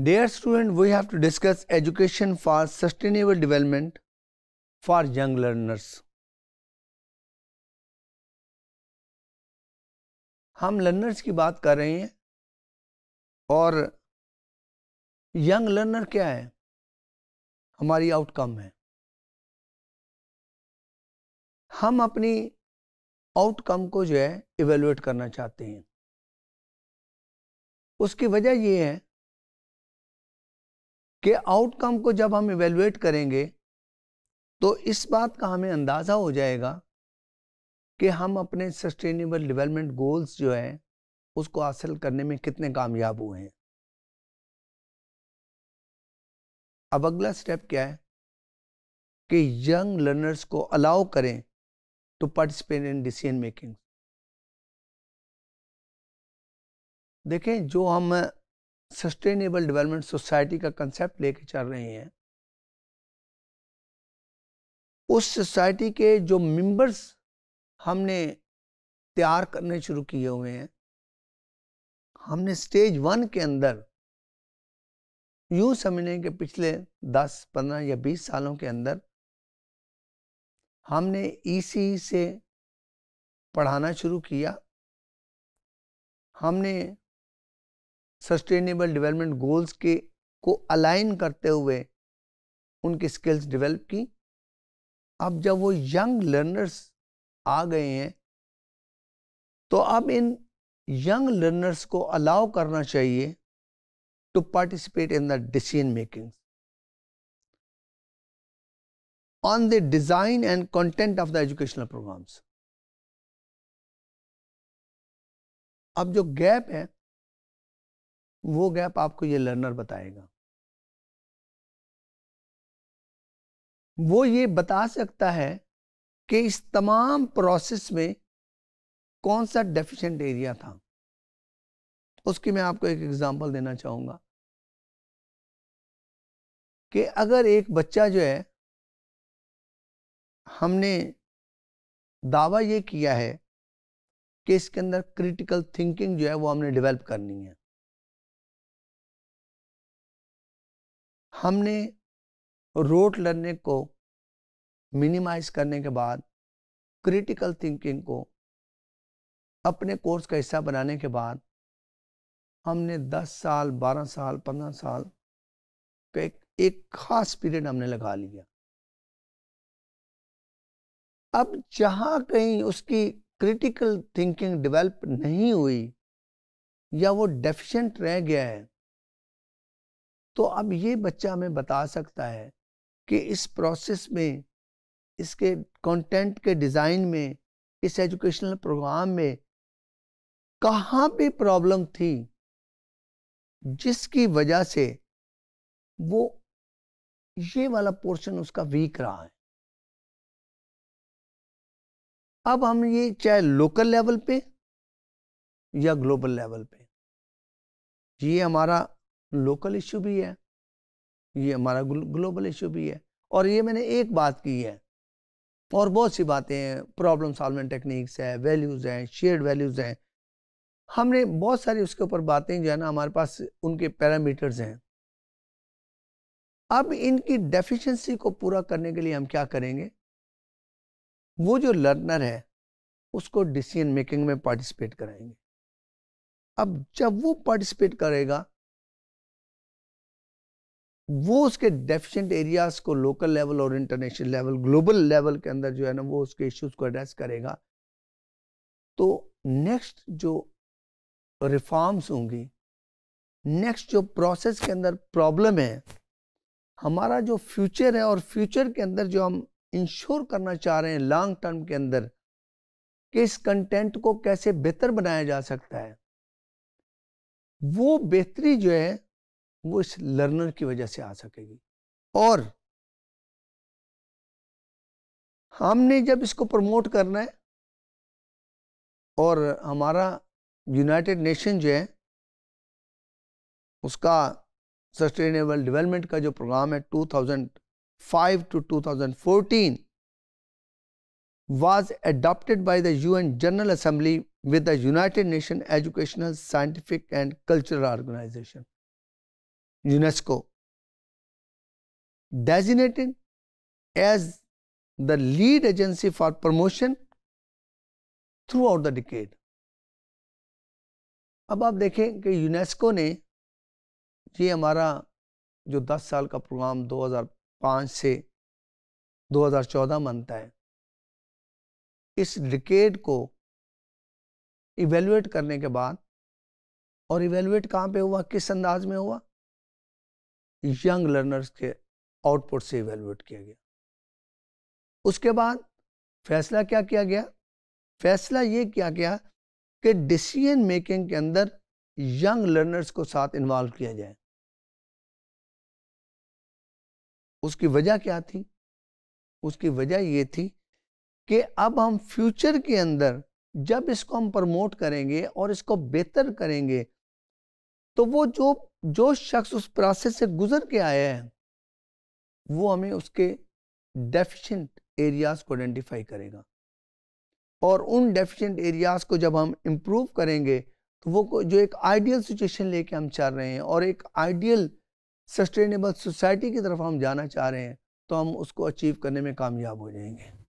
Dear student we have to discuss education for sustainable development for young learners हम learners की बात कर रहे हैं और यंग लर्नर क्या है हमारी आउटकम है हम अपनी आउटकम को जो है इवेलुएट करना चाहते हैं उसकी वजह यह है के आउटकम को जब हम इवेलुएट करेंगे तो इस बात का हमें अंदाज़ा हो जाएगा कि हम अपने सस्टेनेबल डेवलपमेंट गोल्स जो हैं उसको हासिल करने में कितने कामयाब हुए हैं अब अगला स्टेप क्या है कि यंग लर्नर्स को अलाउ करें to participate in decision making देखें जो हम सस्टेनेबल डेवलपमेंट सोसाइटी का कंसेप्ट लेके चल रहे हैं उस सोसाइटी के जो मेंबर्स हमने तैयार करने शुरू किए हुए हैं हमने स्टेज वन के अंदर यूं समझने के पिछले 10, 15 या 20 सालों के अंदर हमने ईसी e से पढ़ाना शुरू किया हमने सस्टेनेबल डेवलपमेंट गोल्स के को अलाइन करते हुए उनकी स्किल्स डेवलप की अब जब वो यंग लर्नर्स आ गए हैं तो अब इन यंग लर्नर्स को अलाउ करना चाहिए to participate in the decision making on the design and content of the educational programs अब जो गैप है वो गैप आपको ये लर्नर बताएगा वो ये बता सकता है कि इस तमाम प्रोसेस में कौन सा डेफिशिएंट एरिया था उसकी मैं आपको एक एग्जांपल देना चाहूंगा कि अगर एक बच्चा जो है हमने दावा ये किया है कि इसके अंदर क्रिटिकल थिंकिंग जो है वो हमने डेवलप करनी है हमने रोट लर्निंग को मिनिमाइज करने के बाद क्रिटिकल थिंकिंग को अपने कोर्स का हिस्सा बनाने के बाद हमने 10 साल 12 साल 15 साल का एक, एक खास पीरियड हमने लगा लिया अब जहाँ कहीं उसकी क्रिटिकल थिंकिंग डेवलप नहीं हुई या वो डेफिशिएंट रह गया है तो अब ये बच्चा हमें बता सकता है कि इस प्रोसेस में इसके कंटेंट के डिज़ाइन में इस एजुकेशनल प्रोग्राम में कहाँ पे प्रॉब्लम थी जिसकी वजह से वो ये वाला पोर्शन उसका वीक रहा है अब हम ये चाहे लोकल लेवल पे या ग्लोबल लेवल पे ये हमारा लोकल इशू भी है ये हमारा ग्लोबल इशू भी है और ये मैंने एक बात की है और बहुत सी बातें हैं प्रॉब्लम सॉल्विंग टेक्निक्स है वैल्यूज़ हैं शेयर्ड वैल्यूज़ हैं हमने बहुत सारी उसके ऊपर बातें जो है ना हमारे पास उनके पैरामीटर्स हैं अब इनकी डेफिशिएंसी को पूरा करने के लिए हम क्या करेंगे वो जो लर्नर है उसको डिसीजन मेकिंग में पार्टिसिपेट कराएंगे अब जब वो पार्टिसिपेट करेगा वो उसके डेफिशेंट एरियाज को लोकल लेवल और इंटरनेशनल लेवल ग्लोबल लेवल के अंदर जो है ना वो उसके इश्यूज को एड्रेस करेगा तो नेक्स्ट जो रिफॉर्म्स होंगी नेक्स्ट जो प्रोसेस के अंदर प्रॉब्लम है हमारा जो फ्यूचर है और फ्यूचर के अंदर जो हम इंश्योर करना चाह रहे हैं लॉन्ग टर्म के अंदर कि इस कंटेंट को कैसे बेहतर बनाया जा सकता है वो बेहतरी जो है वो इस लर्नर की वजह से आ सकेगी और हमने जब इसको प्रमोट करना है और हमारा यूनाइटेड नेशन जो है उसका सस्टेनेबल डेवलपमेंट का जो प्रोग्राम है 2005 to two thousand fourteen was adopted by the U N General Assembly with the United Nation Educational Scientific and Cultural Organization UNESCO designated as the lead agency for promotion throughout the decade. अब आप देखें कि UNESCO ने ये हमारा जो 10 साल का प्रोग्राम 2005 से 2014 मानता है इस डिकेड को इवेलुएट करने के बाद और इवेलुएट कहाँ पे हुआ किस अंदाज में हुआ यंग लर्नर्स के आउटपुट से इवेलुएट किया गया उसके बाद फैसला क्या किया गया फैसला ये किया गया कि डिसीजन मेकिंग के अंदर यंग लर्नर्स को साथ इन्वॉल्व किया जाए उसकी वजह क्या थी उसकी वजह ये थी कि अब हम फ्यूचर के अंदर जब इसको हम प्रमोट करेंगे और इसको बेहतर करेंगे तो वो जो जो शख्स उस प्रोसेस से गुजर के आया है वो हमें उसके डेफिशेंट एरियाज को आइडेंटिफाई करेगा और उन डेफिशेंट एरियाज को जब हम इम्प्रूव करेंगे तो वो जो एक आइडियल सिचुएशन लेके हम चाह रहे हैं और एक आइडियल सस्टेनेबल सोसाइटी की तरफ हम जाना चाह रहे हैं तो हम उसको अचीव करने में कामयाब हो जाएंगे